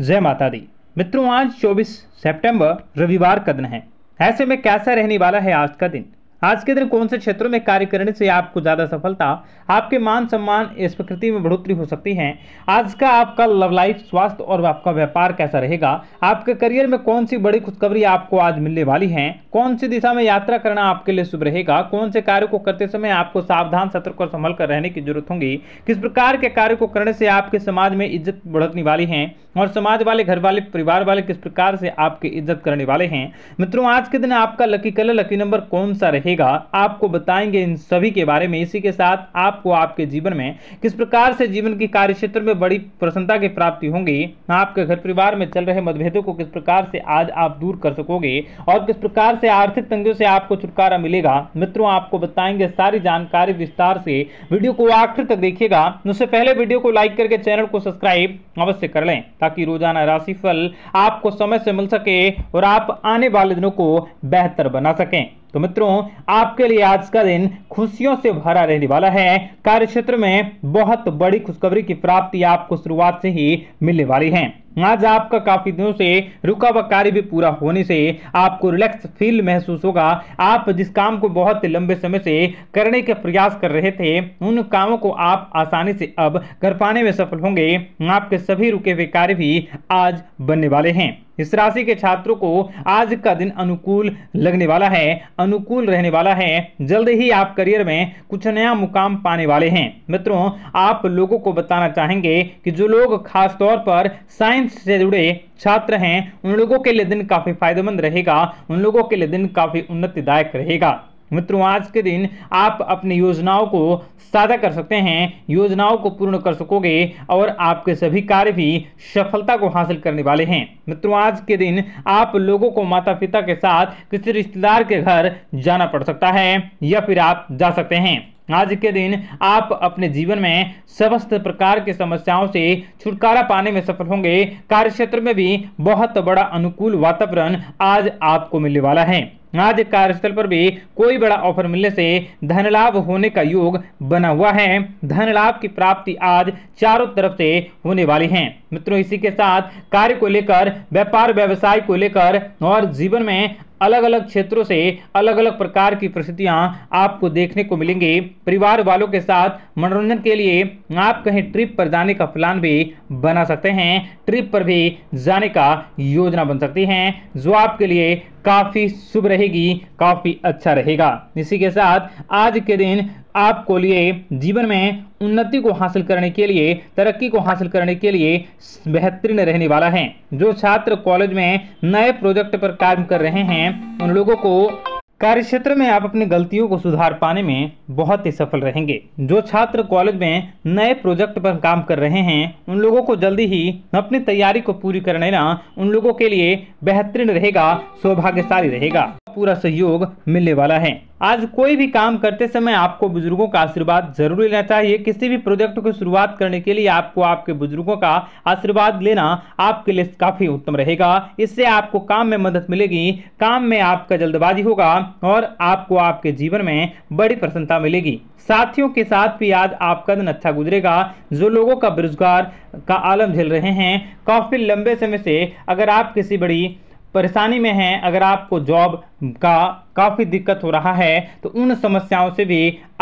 जय माता दी मित्रों आज 24 सितंबर रविवार का दिन है ऐसे में कैसा रहने वाला है आज का दिन आज के दिन कौन से क्षेत्रों में कार्य करने से आपको ज़्यादा सफलता आपके मान सम्मान स्वीकृति में बढ़ोतरी हो सकती है आज का आपका लव लाइफ स्वास्थ्य और आपका व्यापार कैसा रहेगा आपके करियर में कौन सी बड़ी खुशखबरी आपको आज मिलने वाली है कौन सी दिशा में यात्रा करना आपके लिए शुभ रहेगा कौन से कार्य को करते समय आपको सावधान सतर्क और संभल कर रहने की जरूरत होगी किस प्रकार के कार्य को करने से आपके समाज में इज्जत बढ़ने वाली है और समाज वाले घर वाले परिवार वाले किस प्रकार से आपकी इज्जत करने वाले हैं मित्रों आज के दिन आपका लकी कलर लकी नंबर कौन सा रहेगा रहेगा आपको बताएंगे इन सभी के बारे में इसी के साथ आपको आपके जीवन में किस प्रकार से जीवन की कार्य क्षेत्र में बड़ी प्रसन्नता की प्राप्ति होंगी आपके घर परिवार में चल रहे मतभेदों को किस प्रकार से आज आप दूर कर सकोगे और किस प्रकार से आर्थिक तंगियों से आपको छुटकारा मिलेगा मित्रों आपको बताएंगे सारी जानकारी विस्तार से वीडियो को आखिर तक देखिएगा उससे पहले वीडियो को लाइक करके चैनल को सब्सक्राइब अवश्य कर लें ताकि रोजाना राशिफल आपको समय से मिल सके और आप आने वाले दिनों को बेहतर बना सकें तो मित्रों आपके लिए आज का दिन खुशियों से भरा रहने वाला है कार्य क्षेत्र में बहुत बड़ी खुशखबरी की प्राप्ति आपको शुरुआत से ही मिलने वाली है आज आपका काफी दिनों से रुका हुआ कार्य भी पूरा होने से आपको रिलैक्स फील महसूस होगा आप जिस काम को बहुत लंबे समय से करने के प्रयास कर रहे थे उन कामों को आप आसानी से अब कर पाने में सफल होंगे आपके सभी रुके हुए कार्य भी आज बनने वाले हैं इस राशि के छात्रों को आज का दिन अनुकूल लगने वाला है अनुकूल रहने वाला है जल्द ही आप करियर में कुछ नया मुकाम पाने वाले हैं मित्रों आप लोगों को बताना चाहेंगे कि जो लोग खास तौर पर साइंस से जुड़े छात्र हैं उन लोगों के लिए दिन काफ़ी फायदेमंद रहेगा उन लोगों के लिए दिन काफ़ी उन्नतिदायक रहेगा मित्रों आज के दिन आप अपनी योजनाओं को साझा कर सकते हैं योजनाओं को पूर्ण कर सकोगे और आपके सभी कार्य भी सफलता को हासिल करने वाले हैं मित्रों आज के दिन आप लोगों को माता पिता के साथ किसी रिश्तेदार के घर जाना पड़ सकता है या फिर आप जा सकते हैं आज के दिन आप अपने जीवन में समस्त प्रकार के समस्याओं से छुटकारा पाने में सफल होंगे कार्य क्षेत्र में भी बहुत बड़ा अनुकूल वातावरण आज आपको मिलने वाला है आज कार्यस्थल पर भी कोई बड़ा ऑफर मिलने से धन लाभ होने का योग बना हुआ है धन लाभ की प्राप्ति आज चारों तरफ से होने वाली है मित्रों इसी के साथ कार्य को लेकर व्यापार व्यवसाय को लेकर और जीवन में अलग अलग क्षेत्रों से अलग अलग प्रकार की परिस्थितियाँ आपको देखने को मिलेंगी परिवार वालों के साथ मनोरंजन के लिए आप कहीं ट्रिप पर जाने का प्लान भी बना सकते हैं ट्रिप पर भी जाने का योजना बन सकती है जो आपके लिए काफ़ी शुभ रहेगी काफ़ी अच्छा रहेगा इसी के साथ आज के दिन आपको लिए जीवन में उन्नति को हासिल करने के लिए तरक्की को हासिल करने के लिए बेहतरीन रहने वाला है जो छात्र कॉलेज में नए प्रोजेक्ट पर काम कर रहे हैं उन लोगों को कार्य क्षेत्र में आप अपनी गलतियों को सुधार पाने में बहुत ही सफल रहेंगे जो छात्र कॉलेज में नए प्रोजेक्ट पर काम कर रहे हैं उन लोगों को जल्दी ही अपनी तैयारी को पूरी कर लेना उन लोगों के लिए बेहतरीन रहेगा सौभाग्यशाली रहेगा पूरा सहयोग मिलने वाला है आज कोई भी काम करते समय आपको बुजुर्गों का आशीर्वाद जरूर लेना चाहिए किसी भी प्रोजेक्ट की शुरुआत करने के लिए आपको आपके बुजुर्गों का आशीर्वाद लेना आपके लिए काफ़ी उत्तम रहेगा इससे आपको काम में मदद मिलेगी काम में आपका जल्दबाजी होगा और आपको आपके जीवन में बड़ी प्रसन्नता मिलेगी साथियों के साथ भी आज आपका दिन अच्छा गुजरेगा जो लोगों का बेरोजगार का आलम झेल रहे हैं काफ़ी लंबे समय से अगर आप किसी बड़ी परेशानी में हैं अगर आपको जॉब का काफ़ी दिक्कत हो रहा है तो उन समस्याओं से भी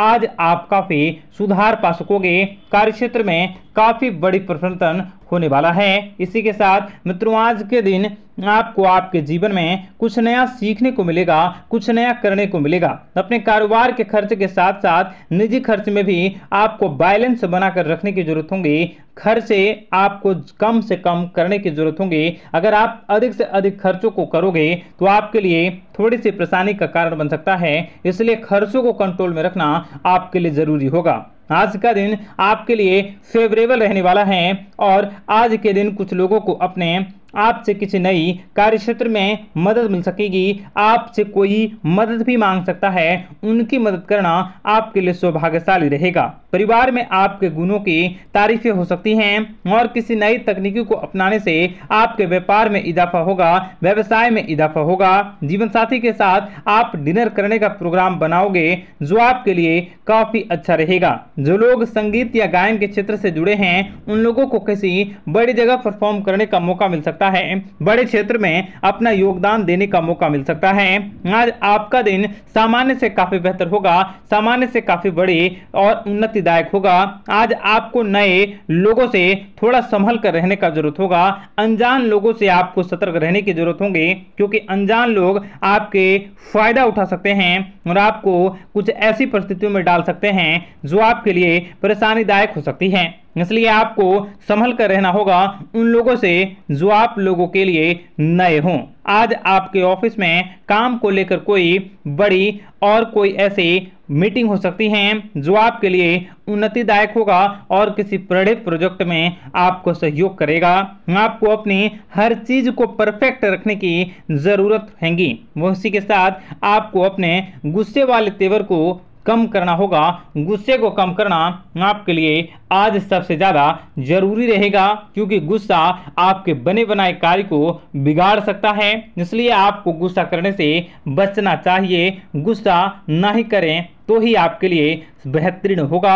आज आप काफ़ी सुधार पा सकोगे कार्यक्षेत्र में काफ़ी बड़ी परिवर्तन होने वाला है इसी के साथ मित्रों आज के दिन आपको आपके जीवन में कुछ नया सीखने को मिलेगा कुछ नया करने को मिलेगा अपने कारोबार के खर्च के साथ साथ निजी खर्च में भी आपको बैलेंस बनाकर रखने की जरूरत होगी खर्चे आपको कम से कम करने की जरूरत होगी अगर आप अधिक से अधिक खर्चों को करोगे तो आपके लिए थोड़ी सी परेशानी का कारण बन सकता है इसलिए खर्चों को कंट्रोल में रखना आपके लिए ज़रूरी होगा आज का दिन आपके लिए फेवरेबल रहने वाला है और आज के दिन कुछ लोगों को अपने आपसे किसी नई कार्य क्षेत्र में मदद मिल सकेगी आपसे कोई मदद भी मांग सकता है उनकी मदद करना आपके लिए सौभाग्यशाली रहेगा परिवार में आपके गुणों की तारीफें हो सकती हैं और किसी नई तकनीकी को अपनाने से आपके व्यापार में इजाफा होगा व्यवसाय में इजाफा होगा जीवन साथी के साथ आप डिनर करने का प्रोग्राम बनाओगे जो आपके लिए काफी अच्छा रहेगा जो लोग संगीत या गायन के क्षेत्र से जुड़े हैं उन लोगों को किसी बड़ी जगह परफॉर्म करने का मौका मिल सकता सकता है बड़े क्षेत्र में अपना योगदान देने का मौका मिल सकता है आज आपका दिन सामान्य से काफ़ी बेहतर होगा सामान्य से काफ़ी बड़े और उन्नतिदायक होगा आज आपको नए लोगों से थोड़ा संभल कर रहने का जरूरत होगा अनजान लोगों से आपको सतर्क रहने की जरूरत होगी क्योंकि अनजान लोग आपके फायदा उठा सकते हैं और आपको कुछ ऐसी परिस्थितियों में डाल सकते हैं जो आपके लिए परेशानीदायक हो सकती है इसलिए आपको संभल कर रहना होगा उन लोगों से जो आप लोगों के लिए नए हों आज आपके ऑफिस में काम को लेकर कोई बड़ी और कोई ऐसी मीटिंग हो सकती है जो आपके लिए उन्नतिदायक होगा और किसी बड़े प्रोजेक्ट में आपको सहयोग करेगा आपको अपनी हर चीज़ को परफेक्ट रखने की ज़रूरत होगी वो इसी के साथ आपको अपने गुस्से वाले तेवर को कम करना होगा गुस्से को कम करना आपके लिए आज सबसे ज़्यादा जरूरी रहेगा क्योंकि गुस्सा आपके बने बनाए कार्य को बिगाड़ सकता है इसलिए आपको गुस्सा करने से बचना चाहिए गुस्सा ना ही करें तो ही आपके लिए बेहतरीन होगा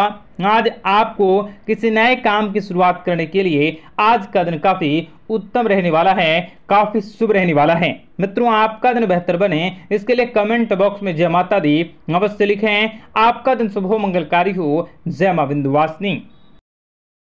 आज आपको किसी नए काम की शुरुआत करने के लिए आज का दिन काफ़ी उत्तम रहने वाला है काफ़ी शुभ रहने वाला है मित्रों आपका दिन बेहतर बने इसके लिए कमेंट बॉक्स में जय माता दी अवश्य लिखें आपका दिन शुभ हो मंगलकारी हो जय माँ बिंदुवासिनी